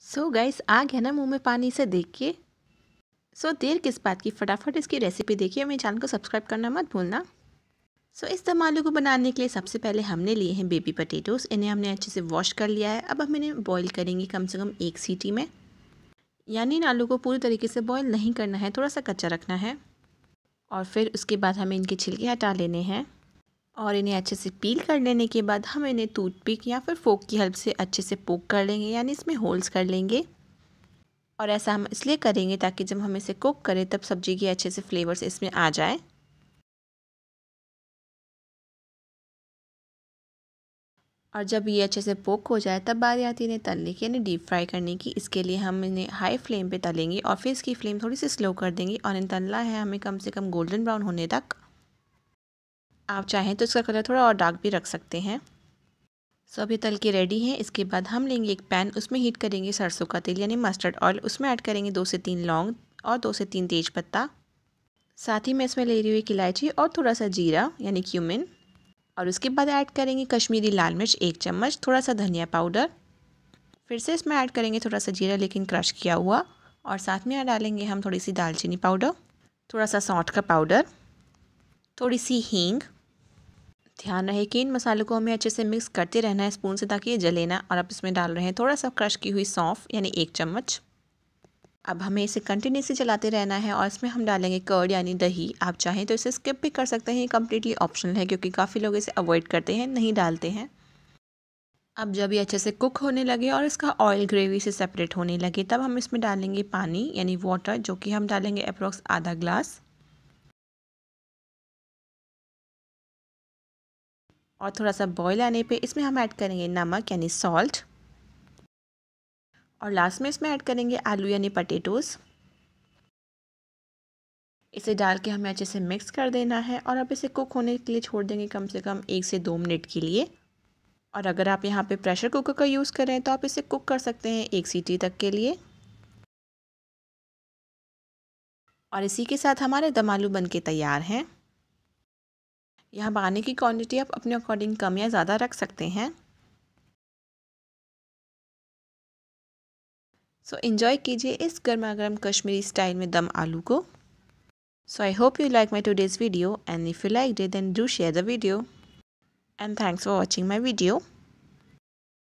सो so guys आ गया ना मुंह में पानी से देख के सो so, देर किस बात की फटाफट इसकी रेसिपी देखिए मेरे चैनल को सब्सक्राइब करना मत भूलना सो so, इस दम आलू को बनाने के लिए सबसे पहले हमने लिए हैं बेबी पटेटोस इन्हें हमने अच्छे से वॉश कर लिया है अब हम इन्हें बॉईल करेंगे कम से कम एक सीटी में यानी इन आलू को पूरी तरीके से बॉईल नहीं करना है थोड़ा सा कच्चा रखना है और फिर उसके बाद हमें इनके छिलके हटा लेने हैं और इन्हें अच्छे से पील कर लेने के बाद हम इन्हें टूथपिक या फिर फोक की हेल्प से अच्छे से पोक कर लेंगे यानी इसमें होल्स कर लेंगे और ऐसा हम इसलिए करेंगे ताकि जब हम इसे कुक करें तब सब्जी के अच्छे से फ्लेवर्स इसमें आ जाए और जब ये अच्छे से पोक हो जाए तब बारी आती है इन्हें तलने की यानी डीप फ्राई करने की इसके लिए हम इन्हें हाई फ्लेम पे तलेंगे और फिर इसकी फ्लेम थोड़ी सी स्लो कर देंगे और इन्हें तलना है हमें कम से कम गोल्डन ब्राउन होने तक आप चाहें तो इसका कलर थोड़ा और डार्क भी रख सकते हैं सो ये तल के रेडी है इसके बाद हम लेंगे एक पैन उसमें हीट करेंगे सरसों का तेल यानी मस्टर्ड ऑयल उसमें ऐड करेंगे दो से तीन लौंग और दो से तीन तेज पत्ता साथ ही मैं इसमें ले रही हूँ एक इलायची और थोड़ा सा जीरा यानी क्यूमिन और उसके बाद ऐड करेंगे कश्मीरी लाल मिर्च एक चम्मच थोड़ा सा धनिया पाउडर फिर से इसमें ऐड करेंगे थोड़ा सा जीरा लेकिन क्रश किया हुआ और साथ में डालेंगे हम थोड़ी सी दालचीनी पाउडर थोड़ा सा सौंठ का पाउडर थोड़ी सी हींग ध्यान रहे कि इन मसालों को हमें अच्छे से मिक्स करते रहना है स्पून से ताकि ये जले ना और अब इसमें डाल रहे हैं थोड़ा सा क्रश की हुई सौंफ यानी एक चम्मच अब हमें इसे कंटिन्यूसली चलाते रहना है और इसमें हम डालेंगे कर्ड यानी दही आप चाहें तो इसे स्किप भी कर सकते हैं ये कम्प्लीटली ऑप्शनल है क्योंकि काफ़ी लोग इसे अवॉइड करते हैं नहीं डालते हैं अब जब ये अच्छे से कुक होने लगे और इसका ऑयल ग्रेवी से सेपरेट होने लगे तब हम इसमें डालेंगे पानी यानी वाटर जो कि हम डालेंगे अप्रोक्स आधा ग्लास और थोड़ा सा बॉयल आने पे इसमें हम ऐड करेंगे नमक यानी सॉल्ट और लास्ट में इसमें ऐड करेंगे आलू यानी पटेटोज़ इसे डाल के हमें अच्छे से मिक्स कर देना है और अब इसे कुक होने के लिए छोड़ देंगे कम से कम एक से दो मिनट के लिए और अगर आप यहाँ पे प्रेशर कुकर का यूज़ करें तो आप इसे कुक कर सकते हैं एक सीटी तक के लिए और इसी के साथ हमारे दम आलू बन के तैयार हैं यहाँ पानी की क्वांटिटी आप अपने अकॉर्डिंग कम या ज़्यादा रख सकते हैं सो इन्जॉय कीजिए इस गर्मा गर्म कश्मीरी स्टाइल में दम आलू को so I hope you like my today's video and if you like the then do share the video and thanks for watching my video